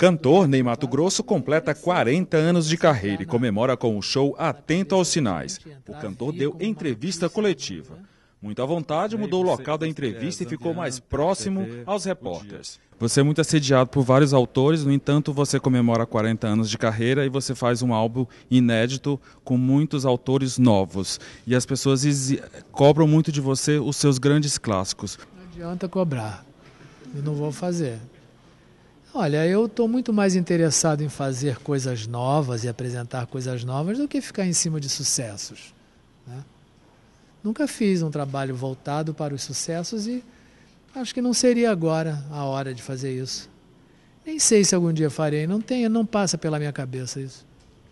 Cantor Ney Mato Grosso completa 40 anos de carreira e comemora com o show Atento aos Sinais. O cantor deu entrevista coletiva. Muito à vontade, mudou o local da entrevista e ficou mais próximo aos repórteres. Você é muito assediado por vários autores, no entanto, você comemora 40 anos de carreira e você faz um álbum inédito com muitos autores novos. E as pessoas cobram muito de você os seus grandes clássicos. Não adianta cobrar. Eu não vou fazer. Olha, eu estou muito mais interessado em fazer coisas novas e apresentar coisas novas do que ficar em cima de sucessos. Né? Nunca fiz um trabalho voltado para os sucessos e acho que não seria agora a hora de fazer isso. Nem sei se algum dia farei, não tenho, não passa pela minha cabeça isso.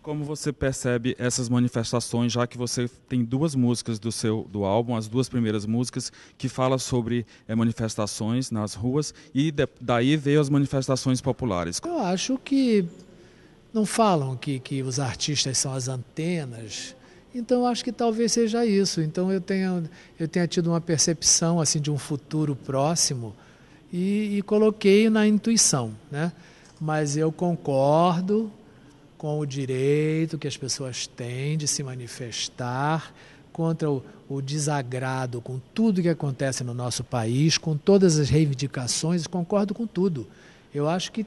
Como você percebe essas manifestações, já que você tem duas músicas do seu do álbum, as duas primeiras músicas que fala sobre é, manifestações nas ruas e de, daí veio as manifestações populares? Eu acho que não falam que, que os artistas são as antenas. Então acho que talvez seja isso. Então eu tenha eu tenha tido uma percepção assim de um futuro próximo e, e coloquei na intuição, né? Mas eu concordo com o direito que as pessoas têm de se manifestar contra o, o, desagrado com tudo que acontece no nosso país, com todas as reivindicações, concordo com tudo. Eu acho que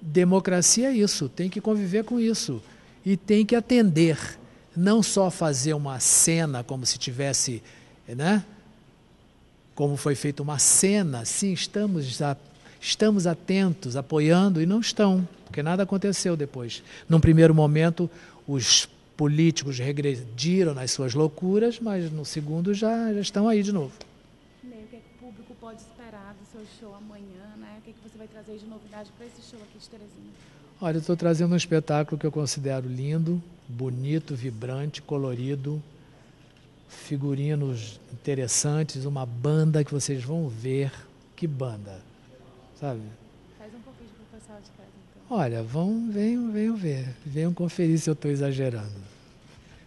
democracia é isso, tem que conviver com isso e tem que atender, não só fazer uma cena como se tivesse, né? Como foi feita uma cena, sim, estamos, estamos atentos, apoiando e não estão porque nada aconteceu depois. Num primeiro momento, os políticos regrediram nas suas loucuras, mas no segundo já, já estão aí de novo. O é que o público pode esperar do seu show amanhã, né? O que, é que você vai trazer de novidade para esse show aqui de Terezinha? Olha, eu estou trazendo um espetáculo que eu considero lindo, bonito, vibrante, colorido, figurinos interessantes, uma banda que vocês vão ver. Que banda, sabe? Olha, vão, venham, venham ver, venham conferir se eu estou exagerando.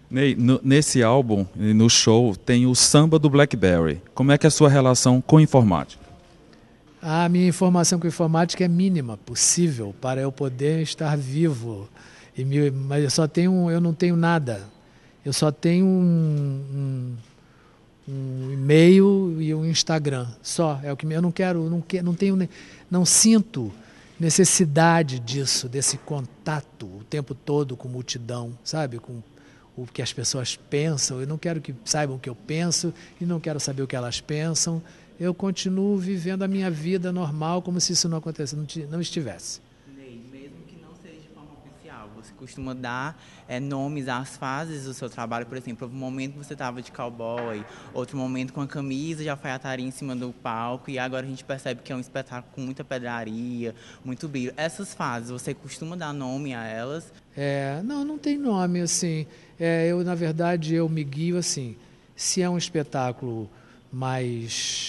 Ney, nesse álbum, no show, tem o samba do Blackberry. Como é que é a sua relação com informática? A minha informação com informática é mínima possível para eu poder estar vivo. Me, mas eu só tenho, eu não tenho nada. Eu só tenho um, um, um e-mail e um Instagram. Só é o que eu não quero, não, que, não tenho, não sinto necessidade disso, desse contato o tempo todo com multidão, sabe? Com o que as pessoas pensam. Eu não quero que saibam o que eu penso e não quero saber o que elas pensam. Eu continuo vivendo a minha vida normal como se isso não acontecesse, não estivesse. Você costuma dar é, nomes às fases do seu trabalho, por exemplo, um momento você estava de cowboy, outro momento com a camisa de alfaiataria em cima do palco, e agora a gente percebe que é um espetáculo com muita pedraria, muito brilho. Essas fases, você costuma dar nome a elas? É, não, não tem nome, assim. É, eu, na verdade, eu me guio assim. Se é um espetáculo mais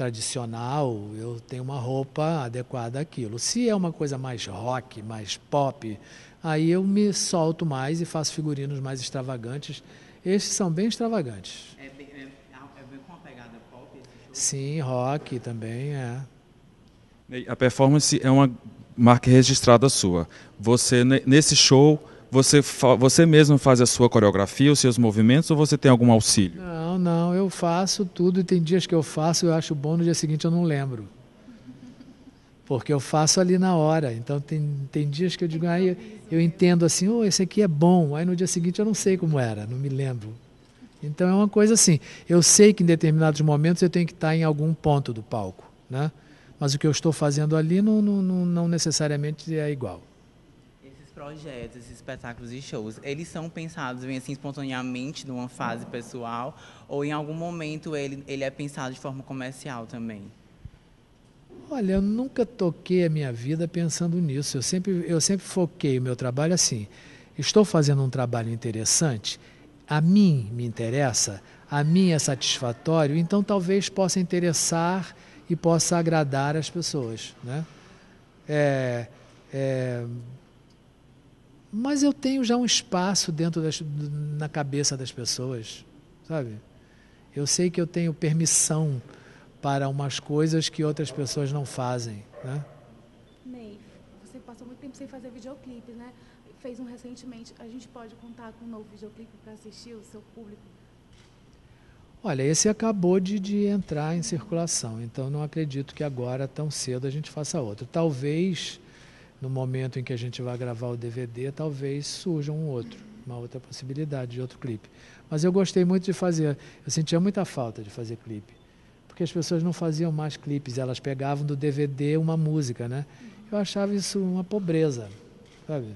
tradicional, eu tenho uma roupa adequada àquilo. Se é uma coisa mais rock, mais pop, aí eu me solto mais e faço figurinos mais extravagantes. Estes são bem extravagantes. É bem, é, é bem com a pegada pop? Sim, rock também, é. A performance é uma marca registrada sua. Você, nesse show, você, você mesmo faz a sua coreografia, os seus movimentos, ou você tem algum auxílio? faço tudo e tem dias que eu faço, eu acho bom, no dia seguinte eu não lembro. Porque eu faço ali na hora. Então tem, tem dias que eu digo, aí eu, eu entendo assim, oh, esse aqui é bom. Aí no dia seguinte eu não sei como era, não me lembro. Então é uma coisa assim. Eu sei que em determinados momentos eu tenho que estar em algum ponto do palco, né? Mas o que eu estou fazendo ali não, não, não necessariamente é igual projetos, esses espetáculos e shows, eles são pensados, vem assim, espontaneamente numa fase pessoal ou em algum momento ele, ele é pensado de forma comercial também? Olha, eu nunca toquei a minha vida pensando nisso. Eu sempre, eu sempre foquei o meu trabalho assim. Estou fazendo um trabalho interessante, a mim me interessa, a mim é satisfatório, então talvez possa interessar e possa agradar as pessoas. Né? É, é, mas eu tenho já um espaço dentro das, na cabeça das pessoas, sabe? Eu sei que eu tenho permissão para umas coisas que outras pessoas não fazem, né? Ney, você passou muito tempo sem fazer videoclipe, né? Fez um recentemente. A gente pode contar com um novo videoclipe para assistir o seu público? Olha, esse acabou de, de entrar em circulação, então não acredito que agora, tão cedo, a gente faça outro. Talvez no momento em que a gente vai gravar o DVD, talvez surja um outro, uma outra possibilidade de outro clipe. Mas eu gostei muito de fazer, eu sentia muita falta de fazer clipe, porque as pessoas não faziam mais clipes, elas pegavam do DVD uma música, né? Eu achava isso uma pobreza, sabe?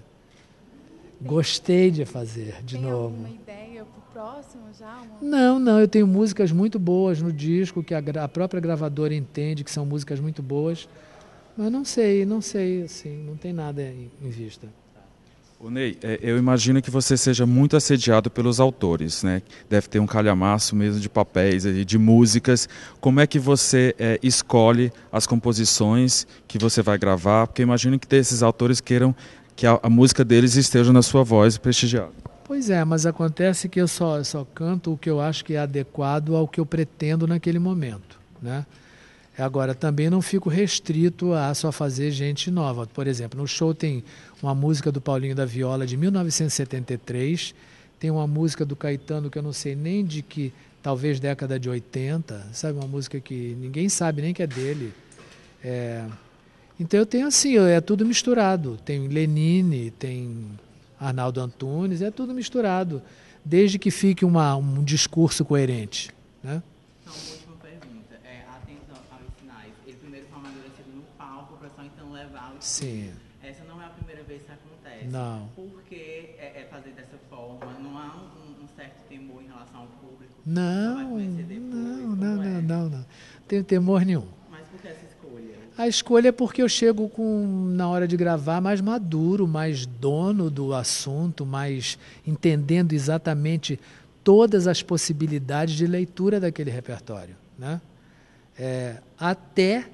Gostei de fazer, de tem novo. alguma ideia para o próximo já? Uma... Não, não, eu tenho músicas muito boas no disco, que a, a própria gravadora entende que são músicas muito boas. Mas não sei, não sei, assim, não tem nada em, vista. O Ney, é, eu imagino que você seja muito assediado pelos autores, né? Deve ter um calhamaço mesmo de papéis e de músicas. Como é que você é, escolhe as composições que você vai gravar? Porque eu imagino que esses autores queiram que a, a, música deles esteja na sua voz prestigiada. Pois é, mas acontece que eu só, só canto o que eu acho que é adequado ao que eu pretendo naquele momento, né? Agora, também não fico restrito a só fazer gente nova. Por exemplo, no show tem uma música do Paulinho da Viola de 1973, tem uma música do Caetano que eu não sei nem de que, talvez década de 80, sabe? Uma música que ninguém sabe nem que é dele. É... Então eu tenho assim, é tudo misturado. Tem Lenine, tem Arnaldo Antunes, é tudo misturado, desde que fique uma, um discurso coerente. Né? Sim. Essa não é a primeira vez que isso acontece. Não. Porque é, é fazer dessa forma? Não há um, um, certo temor em relação ao público? Não, não, não, é? não, não, não. Tenho temor nenhum. Mas por que essa escolha? A escolha é porque eu chego com, na hora de gravar, mais maduro, mais dono do assunto, mais entendendo exatamente todas as possibilidades de leitura daquele repertório, né? É, até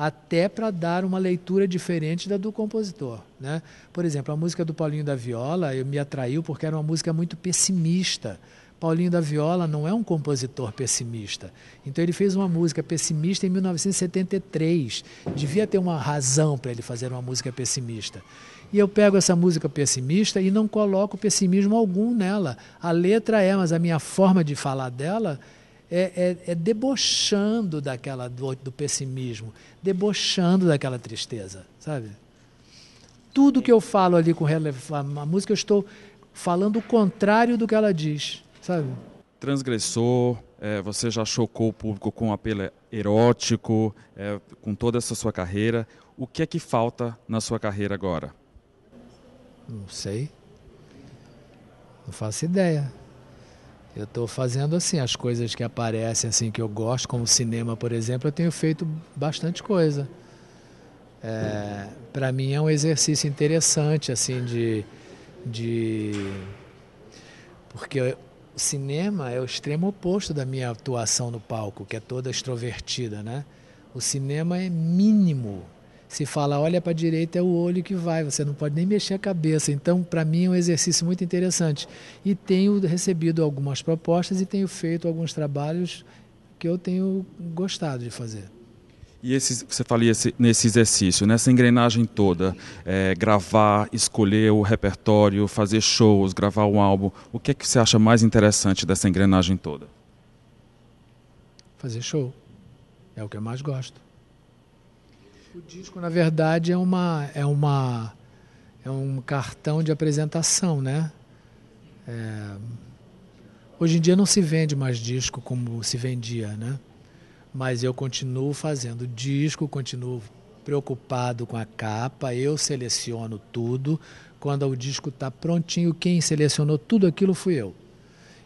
até para dar uma leitura diferente da do compositor. Né? Por exemplo, a música do Paulinho da Viola eu me atraiu porque era uma música muito pessimista. Paulinho da Viola não é um compositor pessimista. Então ele fez uma música pessimista em 1973. Devia ter uma razão para ele fazer uma música pessimista. E eu pego essa música pessimista e não coloco pessimismo algum nela. A letra é, mas a minha forma de falar dela é, é, é debochando daquela do, do, pessimismo, debochando daquela tristeza, sabe? Tudo que eu falo ali com a música, eu estou falando o contrário do que ela diz, sabe? Transgressor, é, você já chocou o público com um apelo erótico, é, com toda essa sua carreira. O que é que falta na sua carreira agora? Não sei. Não faço ideia. Eu estou fazendo assim as coisas que aparecem assim que eu gosto, como cinema, por exemplo, eu tenho feito bastante coisa. É, para mim é um exercício interessante assim de, de porque o cinema é o extremo oposto da minha atuação no palco, que é toda extrovertida, né? O cinema é mínimo se fala olha para a direita é o olho que vai, você não pode nem mexer a cabeça. Então, para mim é um exercício muito interessante. E tenho recebido algumas propostas e tenho feito alguns trabalhos que eu tenho gostado de fazer. E esse, você falou nesse exercício, nessa engrenagem toda, é, gravar, escolher o repertório, fazer shows, gravar um álbum, o que é que você acha mais interessante dessa engrenagem toda? Fazer show. É o que eu mais gosto. O disco, na verdade, é uma é uma é um cartão de apresentação, né? É... Hoje em dia não se vende mais disco como se vendia, né? Mas eu continuo fazendo disco, continuo preocupado com a capa, eu seleciono tudo. Quando o disco está prontinho, quem selecionou tudo aquilo fui eu.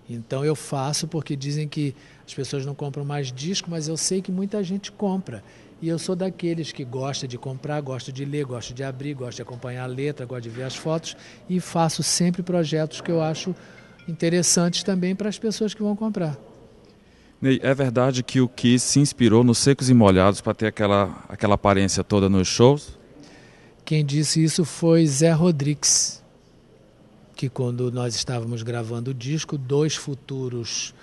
Então eu faço porque dizem que as pessoas não compram mais disco, mas eu sei que muita gente compra. E eu sou daqueles que gosta de comprar, gosto de ler, gosto de abrir, gosto de acompanhar a letra, gosto de ver as fotos e faço sempre projetos que eu acho interessantes também para as pessoas que vão comprar. Ney, é verdade que o que se inspirou nos Secos e Molhados para ter aquela, aquela aparência toda nos shows? Quem disse isso foi Zé Rodrigues, que quando nós estávamos gravando o disco, dois futuros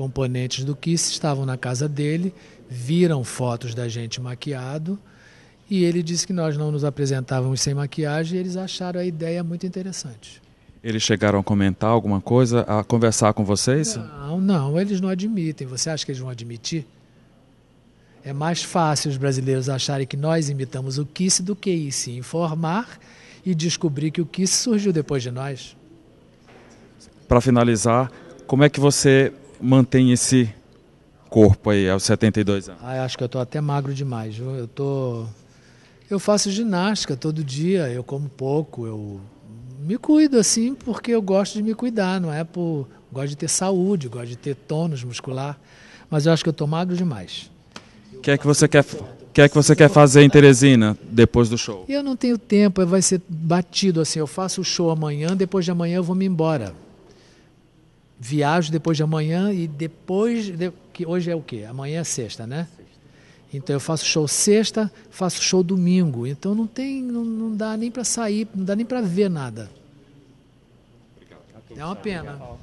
componentes do que estavam na casa dele, viram fotos da gente maquiado e ele disse que nós não nos apresentávamos sem maquiagem e eles acharam a ideia muito interessante. Eles chegaram a comentar alguma coisa, a conversar com vocês? É não, não, eles não admitem. Você acha que eles vão admitir? É mais fácil os brasileiros acharem que nós imitamos o Kiss do que ir se informar e descobrir que o Kiss surgiu depois de nós. Para finalizar, como é que você mantém esse corpo aí aos 72 anos? Ah, acho que eu estou até magro demais. Viu? Eu tô, eu faço ginástica todo dia, eu como pouco, eu me cuido assim porque eu gosto de me cuidar, não é por gosto de ter saúde, gosto de ter tônus muscular, mas eu acho que eu estou magro demais. O que é que você quer? que é que você quer fazer em Teresina depois do show? Eu não tenho tempo, vai ser batido assim. Eu faço o show amanhã, depois de amanhã eu vou me embora viajo depois de amanhã e depois de, que hoje é o quê? Amanhã é sexta, né? Então eu faço show sexta, faço show domingo. Então não tem, não, não dá nem para sair, não dá nem para ver nada. É uma pena.